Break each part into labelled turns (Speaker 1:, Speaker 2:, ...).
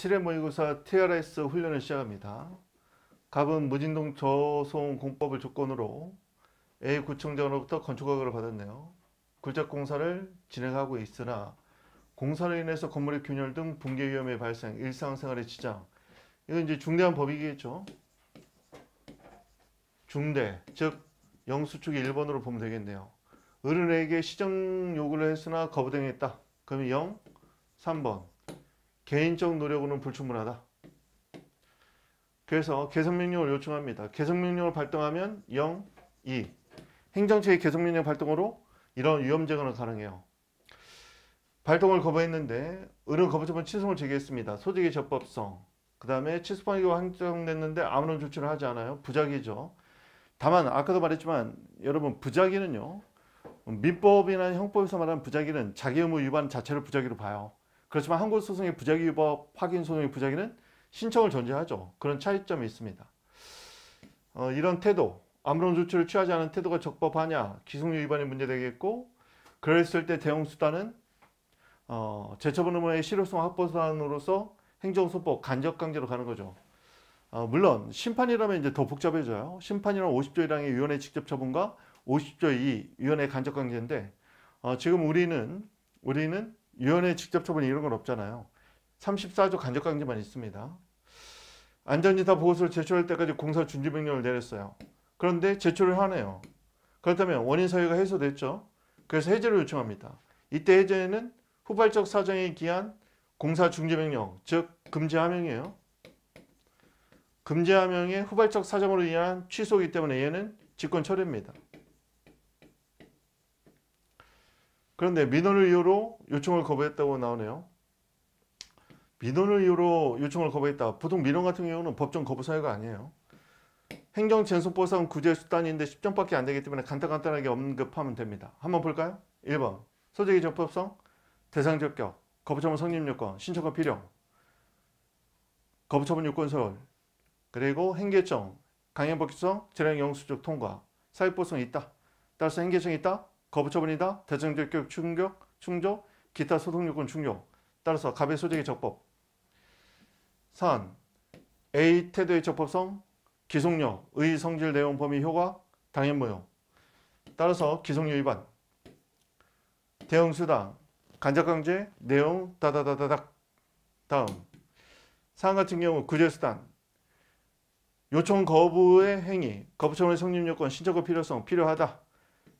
Speaker 1: 7회 모의고사 TRS 훈련을 시작합니다. 갑은 무진동 저소음 공법을 조건으로 A 구청장으로부터 건축허가를 받았네요. 굴착공사를 진행하고 있으나 공사로 인해서 건물의 균열 등 붕괴 위험의 발생, 일상생활의 지장. 이건 이제 중대한 법이겠죠 중대, 즉 영수축이 1번으로 보면 되겠네요. 어른에게 시정 요구를 했으나 거부당했다. 그러면 0, 3번. 개인적 노력으로는 불충분하다. 그래서 개선 명령을 요청합니다. 개선 명령을 발동하면 0, 2. 행정처의 개선 명령 발동으로 이런 위험 제거는 가능해요. 발동을 거부했는데 의뢰 거부처분 취소를 제기했습니다. 소득의 적법성. 그 다음에 취소방위가 확정됐는데 아무런 조치를 하지 않아요. 부작위죠. 다만 아까도 말했지만 여러분 부작위는요. 민법이나 형법에서 말하는 부작위는 자기 의무 위반 자체를 부작위로 봐요. 그렇지만 한국 소송의 부작위 위법 확인 소송의 부작위는 신청을 전제하죠 그런 차이점이 있습니다. 어, 이런 태도, 아무런 조치를 취하지 않은 태도가 적법하냐, 기속률 위반이 문제되겠고 그랬을 때 대응 수단은 어, 재처분 의무의 실효성 확보 수단으로서 행정소법 간접 강제로 가는 거죠. 어, 물론 심판이라면 이제 더 복잡해져요. 심판이란 50조 1항의 위원회 직접 처분과 50조 2 위원회 간접 강제인데 어, 지금 우리는 우리는 위원회 직접 처분 이런 건 없잖아요. 34조 간접 강제만 있습니다. 안전진단 보고서를 제출할 때까지 공사 준지 명령을 내렸어요. 그런데 제출을 하네요. 그렇다면 원인 사유가 해소됐죠. 그래서 해제를 요청합니다. 이때 해제는 후발적 사정에 기한 공사 중지 명령, 즉 금지 하명이에요. 금지 하명의 후발적 사정으로 인한 취소이기 때문에 얘는 직권 철회입니다. 그런데 민원을 이유로 요청을 거부했다고 나오네요. 민원을 이유로 요청을 거부했다. 보통 민원 같은 경우는 법정 거부 사유가 아니에요. 행정전속보상 구제 수단인데 10점밖에 안 되기 때문에 간단간단하게 언급하면 됩니다. 한번 볼까요? 1번 소재의 적법성, 대상 적격, 거부처분 성립 요건, 신청과 필요, 거부처분 요건 서울, 그리고 행계청, 강행법규성, 재량영수증 통과, 사회보성 있다. 따라서 행계청 있다? 거부처분이다, 대정적 교육 충격, 충족, 기타 소득요건 충족. 따라서 갑의 소득의 적법. 산 A 태도의 적법성, 기속력, 의 성질 내용 범위 효과, 당연 무효. 따라서 기속력 위반. 대응 수당, 간접 강제, 내용 다다다다닥. 다음. 사안 같은 경우 구제 수단. 요청 거부의 행위, 거부청의 성립 요건, 신청의 필요성 필요하다.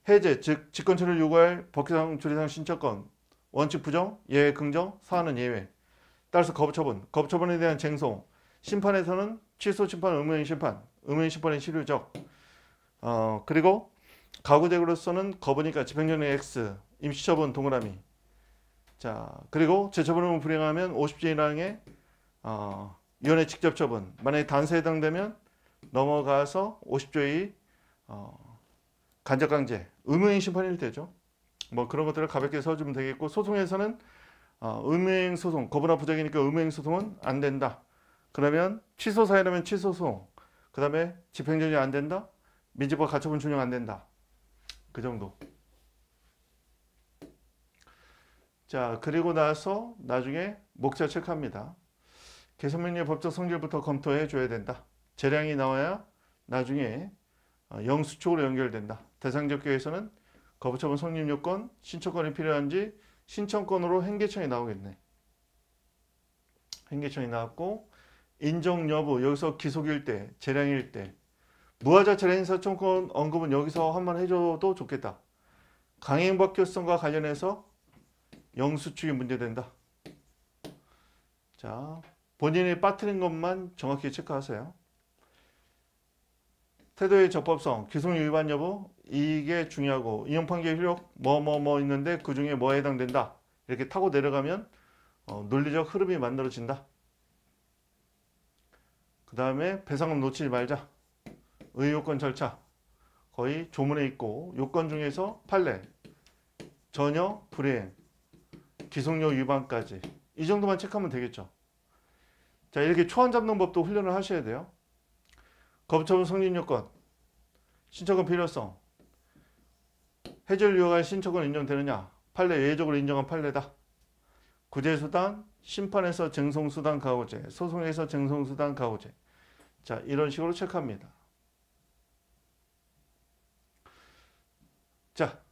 Speaker 1: 해제 즉 직권처리를 요구할 법규상 조리상 신청권 원칙 부정 예외 긍정 사안은 예외 따라서 거부처분 거부처분에 대한 쟁송 심판에서는 취소 심판 의무인 심판 의무인 심판의 실효적 어 그리고 가구대으로서는 거부니까 집행정령 X 임시처분 동그라미 자 그리고 재처분을 불행하면 50제 이항의 어, 위원회 직접 처분 만약에 단서에 해당되면 넘어가서 50조 의 어, 간접강제, 음무행 심판일 되죠. 뭐 그런 것들을 가볍게 써주면 되겠고 소송에서는 어, 의무행 소송, 거부나 부작이니까 음무행 소송은 안 된다. 그러면 취소 사유라면 취소 소송, 그 다음에 집행정지 안 된다. 민지법 가처분 준용 안 된다. 그 정도. 자 그리고 나서 나중에 목차 체크합니다. 개선명령 의 법적 성질부터 검토해 줘야 된다. 재량이 나와야 나중에 어, 영수축으로 연결된다. 대상적 교에서는 거부처분 성립 요건, 신청권이 필요한지 신청권으로 행계청이 나오겠네. 행계청이 나왔고 인정 여부 여기서 기속일 때, 재량일 때 무하자 재량사청권 언급은 여기서 한 번 해줘도 좋겠다. 강행박효성과 관련해서 영수축이 문제된다. 자, 본인이 빠뜨린 것만 정확히 체크하세요. 태도의 적법성, 기소 위반 여부 이게 중요하고 이용 판결 효력 뭐뭐뭐 뭐, 뭐 있는데 그 중에 뭐에 해당된다 이렇게 타고 내려가면 어, 논리적 흐름이 만들어진다. 그 다음에 배상금 놓치지 말자. 의요건 절차 거의 조문에 있고 요건 중에서 판례 전혀 불이행 기속료 위반까지 이 정도만 체크하면 되겠죠. 자 이렇게 초안 잡는 법도 훈련을 하셔야 돼요. 거부처분 성립 요건, 신청권 필요성, 해제를 요구할 신청권 인정되느냐, 판례 예외적으로 인정한 판례다. 구제수단, 심판에서 증송수단 가오제, 소송에서 증송수단 가오제. 자, 이런 식으로 체크합니다. 자,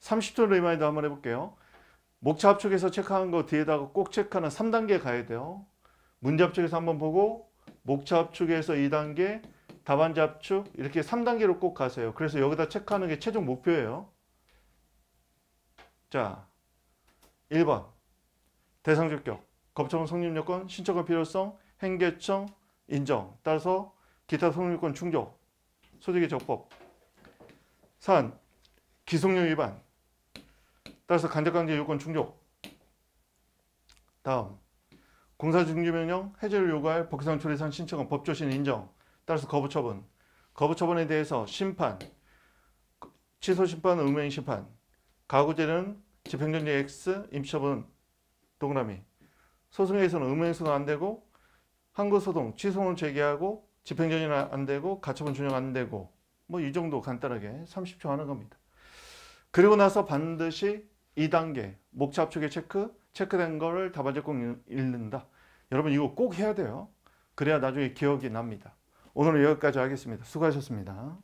Speaker 1: 30초 리마인드 한번 해볼게요. 목차 합축에서 체크한 거 뒤에다가 꼭 체크하는 3단계 가야 돼요. 문제 합축에서 한번 보고 목차 합축에서 2단계 답안잡 압축 이렇게 3단계로 꼭 가세요. 그래서 여기다 체크하는 게 최종 목표예요. 자, 1번 대상 적격, 검찰원 성립 요건, 신청의 필요성, 행개청, 인정, 따라서 기타 성립권 충족, 소득의 적법, 3. 기속력 위반, 따라서 간접관계 요건 충족, 다음 공사중지명령, 해제를 요구할 법상 처리상 신청은 법조신 인정, 따라서 거부 처분, 거부 처분에 대해서 심판, 취소 심판, 음행 심판, 가구제는 집행정지 X, 임시처분 동그라미, 소송에서는 음행소송 안 되고 항고소송, 취소는 제기하고 집행정지는 안 되고 가처분 준용 안 되고 뭐 이 정도 간단하게 30초 하는 겁니다. 그리고 나서 반드시 2단계 목차 압축의 체크, 체크된 거를 다발적 꼭 읽는다. 여러분 이거 꼭 해야 돼요. 그래야 나중에 기억이 납니다. 오늘은 여기까지 하겠습니다. 수고하셨습니다.